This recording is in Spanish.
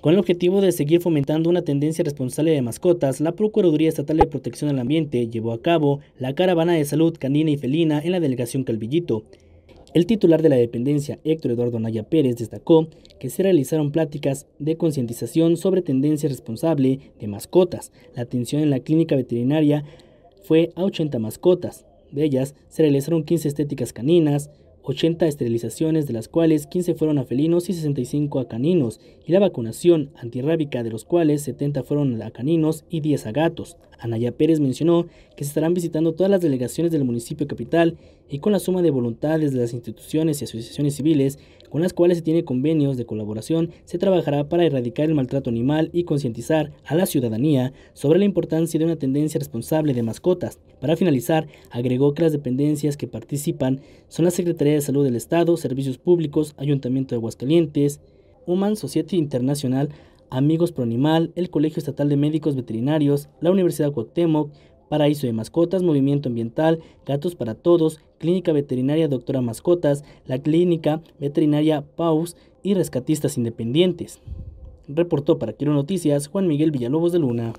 Con el objetivo de seguir fomentando una tendencia responsable de mascotas, la Procuraduría Estatal de Protección al Ambiente llevó a cabo la caravana de salud canina y felina en la delegación Calvillito. El titular de la dependencia, Héctor Eduardo Naya Pérez, destacó que se realizaron pláticas de concientización sobre tendencia responsable de mascotas. La atención en la clínica veterinaria fue a 80 mascotas. De ellas se realizaron 15 estéticas caninas, 80 esterilizaciones, de las cuales 15 fueron a felinos y 65 a caninos, y la vacunación antirrábica, de los cuales 70 fueron a caninos y 10 a gatos. Anaya Pérez mencionó que se estarán visitando todas las delegaciones del municipio capital y con la suma de voluntades de las instituciones y asociaciones civiles con las cuales se tiene convenios de colaboración, se trabajará para erradicar el maltrato animal y concientizar a la ciudadanía sobre la importancia de una tendencia responsable de mascotas. Para finalizar, agregó que las dependencias que participan son la Secretaría de Salud del Estado, Servicios Públicos, Ayuntamiento de Aguascalientes, Human Society Internacional, Amigos Pro Animal, el Colegio Estatal de Médicos Veterinarios, la Universidad Cuauhtémoc, Paraíso de Mascotas, Movimiento Ambiental, Gatos para Todos, Clínica Veterinaria Doctora Mascotas, la Clínica Veterinaria Paus y Rescatistas Independientes. Reportó para Quiero Noticias Juan Miguel Villalobos de Luna.